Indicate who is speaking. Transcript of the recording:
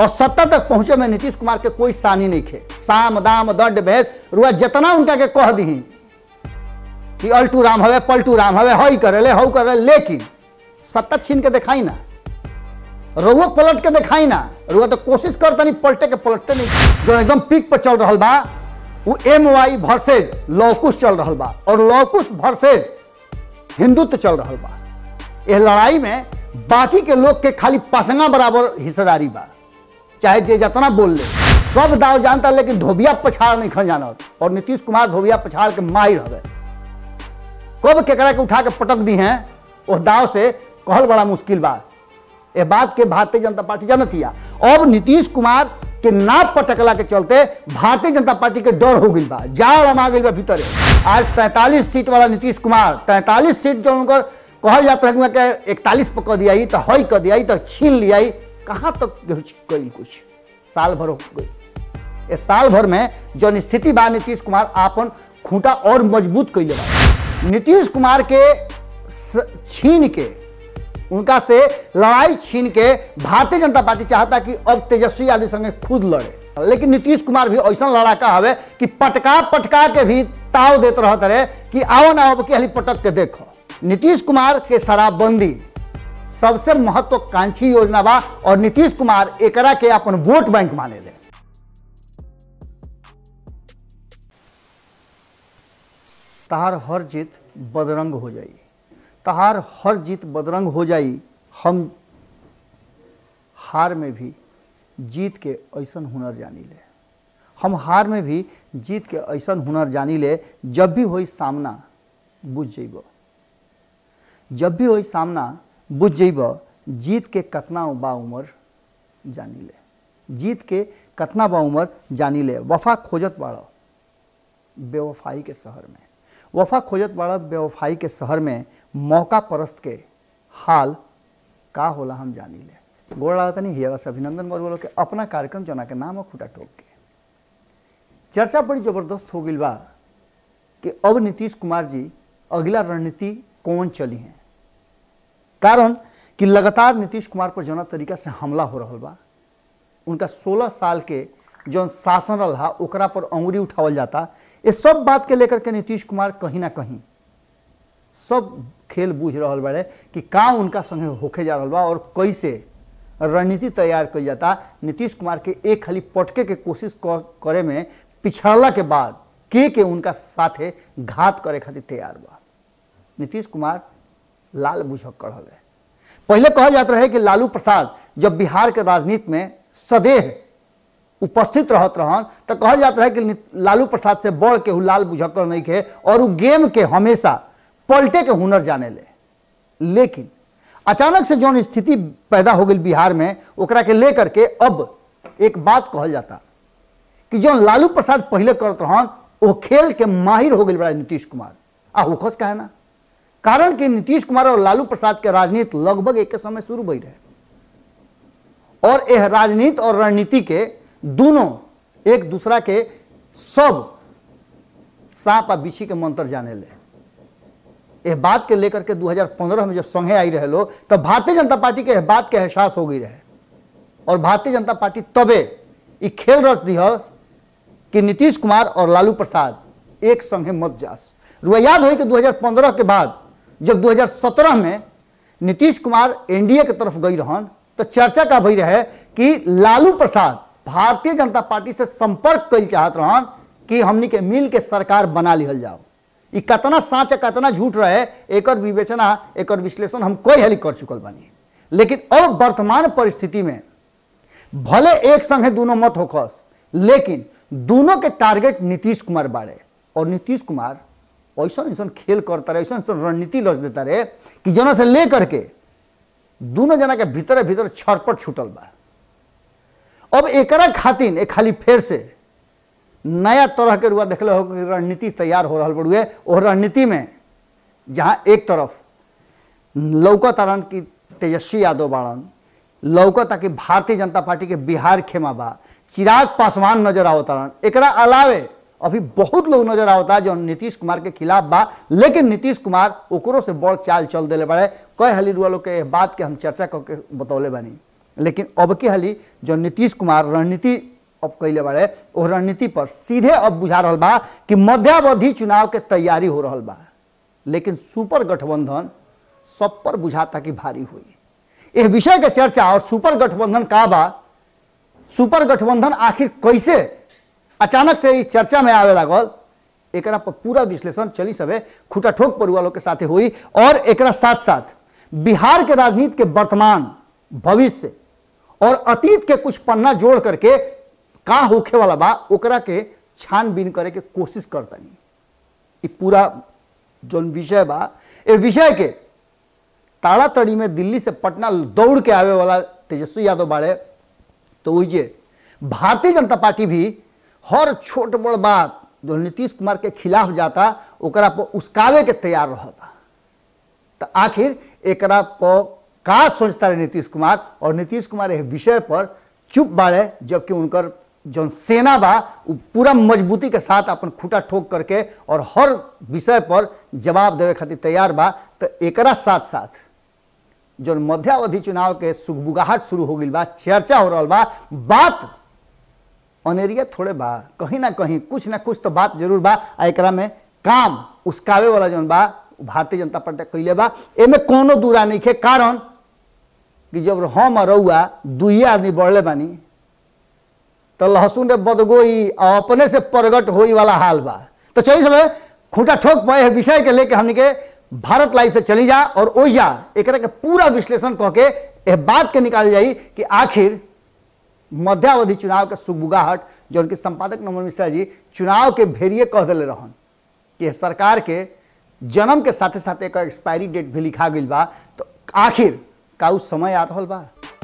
Speaker 1: और सत्ता तक पहुंचे में नीतीश कुमार के कोई सानी नहीं थे साम दाम दंड भेद रुआ जितना उनका के कह दी कि अल्टू राम हवे पलटू राम हवे हई करे ले हऊ करे लेकिन सत्ता छीन के दिखाई ना रुआ पलट के दिखाई ना रुआ तो कोशिश कर तनी पलटे के पलटते नहीं जो एकदम पीक पर चल रहा बा वो एम वाई भरसेज लौकुश चल रहा बा और लौकुश भरसेज हिंदुत्व चल रहा बा यह लड़ाई में बाकी के लोग के खाली पसंगा बराबर हिस्सेदारी बा चाहे जे जितना बोल ले सब दाव जानता लेकिन धोबिया पछाड़ नहीं खन जाना और नीतीश कुमार धोबिया पछाड़ के माय रह गए कब केकरा के उठा के पटक दी हैं वह दाव से कहल बड़ा मुश्किल बा ये बात के भारतीय जनता पार्टी जनतिया अब नीतीश कुमार के ना पटकला के चलते भारतीय जनता पार्टी के डर हो गई बा जाड़ हम आ गई बा भीतर आज तैंतालीस सीट वाला नीतीश कुमार तैंतालीस सीट जो उनका कहल जाता है इकतालीस पर कह दिया तो हई कह दिया तो छीन लिया कहाँ तक गई कुछ साल भर हो गई ये साल भर में जन स्थिति बा नीतीश कुमार अपन खूंटा और मजबूत कैले बा नीतीश कुमार के छीन के उनका से लड़ाई छीन के भारतीय जनता पार्टी चाहता कि अब तेजस्वी यादव संगे खुद लड़े लेकिन नीतीश कुमार भी ऐसा लड़ाका हवे कि पटका पटका के भी ताव देते रहते रहे कि आओ ना आओ कि हली पटक के देखो नीतीश कुमार के शराबबंदी सबसे महत्वाकांक्षी योजना बा और नीतीश कुमार एकरा के अपन वोट बैंक माने ले तहार हर जीत बदरंग हो जाई तहार हर जीत बदरंग हो जाई हम हार में भी जीत के ऐसा हुनर जानी ले हम हार में भी जीत के ऐसा हुनर जानी ले जब भी हो सामना बुझ जेब जब भी हो सामना बुझ जेब जीत के कतना बा उमर जानी ले जीत के कतना बा उमर जानी ले वफा खोजत बाड़ बेवफाई के शहर में वफा खोजत बाड़ बेवफाई के शहर में मौका परस्त के हाल का होला हम जानी ले गोड़ लगा नहीं हिरा से अभिनंदन बोलो के अपना कार्यक्रम जना के नाम खुटा टोक के चर्चा बड़ी जबरदस्त हो गई बा कि अब नीतीश कुमार जी अगला रणनीति कौन चली हैं कारण कि लगातार नीतीश कुमार पर जौना तरीका से हमला हो रहा बा उनका 16 साल के जो शासन रहा ओकरा पर अंगुरी उठावल जाता ये सब बात के लेकर के नीतीश कुमार कहीं ना कहीं सब खेल बूझ रहा बड़े कि का उनका संगे होके जा रहा बा और कैसे रणनीति तैयार कर जाता नीतीश कुमार के एक खाली पटके के कोशिश करे में पिछड़ला के बाद के के उनका साथे घात करे खातिर तैयार बा नीतीश कुमार लाल बुझक कढ़ल है पहले कहा जाता रहे कि लालू प्रसाद जब बिहार के राजनीति में सदेह उपस्थित रहत रहन तो कहा जाता रहे कि लालू प्रसाद से बढ़ के लाल बुझक नहीं के और वो गेम के हमेशा पलटे के हुनर जाने ले लेकिन अचानक से जौन स्थिति पैदा हो गई बिहार में ओकरा के लेकर के अब एक बात कहा जाता कि जौन लालू प्रसाद पहले करते रहन वो खेल के माहिर हो गए बड़ा नीतीश कुमार आ होखस कहना कारण कि नीतीश कुमार और लालू प्रसाद के राजनीति लगभग एक समय शुरू हुई रहे और यह राजनीति और रणनीति के दोनों एक दूसरा के सब सांप आ बिछी के मंत्र जाने ले यह बात के लेकर के 2015 में जब संघे आई रहे लोग तब भारतीय जनता पार्टी के बात के एहसास हो गई रहे और भारतीय जनता पार्टी तबे ये खेल रस दिहस कि नीतीश कुमार और लालू प्रसाद एक संघे मत जास रुआ याद हो कि 2015 के बाद जब 2017 में नीतीश कुमार एनडीए के तरफ गई रहन तो चर्चा का भई रहे कि लालू प्रसाद भारतीय जनता पार्टी से संपर्क कर चाहत रहन कि हमनी के मिल के सरकार बना लिहल जाओ ये कतना साँच कतना झूठ रहे एक विवेचना एक विश्लेषण हम कई हाली कर चुकल बनी लेकिन अब वर्तमान परिस्थिति में भले एक संग है दोनों मत होखस लेकिन दोनों के टारगेट नीतीश कुमार बाड़े और नीतीश कुमार ऐसा ऐसा खेल करता रहे ऐसा ऐसा रणनीति लज देता रहे कि जना से ले करके दोनों जना के भीतर भीतर छरपट छूटल बा अब एकरा खातिन एक खाली फिर से नया तरह के रुआ देखल हो रणनीति तैयार हो रहा बड़ुए और रणनीति में जहाँ एक तरफ लौका तारण की तेजस्वी यादव बाड़न लौकता कि भारतीय जनता पार्टी के बिहार खेमा बा चिराग पासवान नजर आवतारण एकरा अलावे अभी बहुत लोग नजर आवता जो नीतीश कुमार के खिलाफ बा लेकिन नीतीश कुमार ओकरो से बड़ चाल चल दिले बड़े कह हाली रुआ लोग के बात के हम चर्चा करके बतौले बनी लेकिन अब के हाली जो नीतीश कुमार रणनीति अब कैले बड़े वो रणनीति पर सीधे अब बुझा रहा बा कि मध्यावधि चुनाव के तैयारी हो रहा बा लेकिन सुपर गठबंधन सब पर बुझाता कि भारी हुई यह विषय के चर्चा और सुपर गठबंधन का बा सुपर गठबंधन आखिर कैसे अचानक से ई चर्चा में आवे लागल एक पर पूरा विश्लेषण चली सबे खुटा ठोक परुआ लोग के साथ हुई और एक साथ साथ बिहार के राजनीति के वर्तमान भविष्य और अतीत के कुछ पन्ना जोड़ करके का होखे वाला बा ओकरा के छानबीन करे के कोशिश करता नहीं ये पूरा जो विषय बा ये विषय के ताड़ा तड़ी में दिल्ली से पटना दौड़ के आवे वाला तेजस्वी यादव बाड़े तो वही भारतीय जनता पार्टी भी हर छोट बड़ बात जो नीतीश कुमार के खिलाफ जाता ओकरा पर उस्कावे के तैयार रहता तो आखिर एक पर का सोचता रहे नीतीश कुमार और नीतीश कुमार यह विषय पर चुप बाड़े जबकि उनकर जो सेना बा पूरा मजबूती के साथ अपन खूटा ठोक करके और हर विषय पर जवाब देवे खातिर तैयार बा तो एक साथ साथ जो मध्यावधि चुनाव के सुखबुगाहट शुरू हो गई बा चर्चा हो रहा बा बात अनेरिया थोड़े बा कहीं ना कहीं कुछ ना कुछ तो बात जरूर बा एक में काम उसकावे वाला जो बा भारतीय जनता पार्टी कैले बा एमें कोनो दूरा नहीं है कारण कि जब हम रउआ दुई आदमी बढ़ले बानी तो लहसुन रे बदगोई अपने से प्रगट होई वाला हाल बा तो चल समय खूंटा ठोक पाए विषय के लेके हमने के भारत लाइफ से चली जा और ओ जा एक पूरा विश्लेषण कह के बात के निकाल जाई कि आखिर मध्यावधि चुनाव के सुगबुगाहट जो उनके संपादक नमन मिश्रा जी चुनाव के भेरिए कह दिले रहन कि सरकार के जन्म के साथे साथ एक एक्सपायरी डेट भी लिखा गई बा तो आखिर का समय आ रहा बा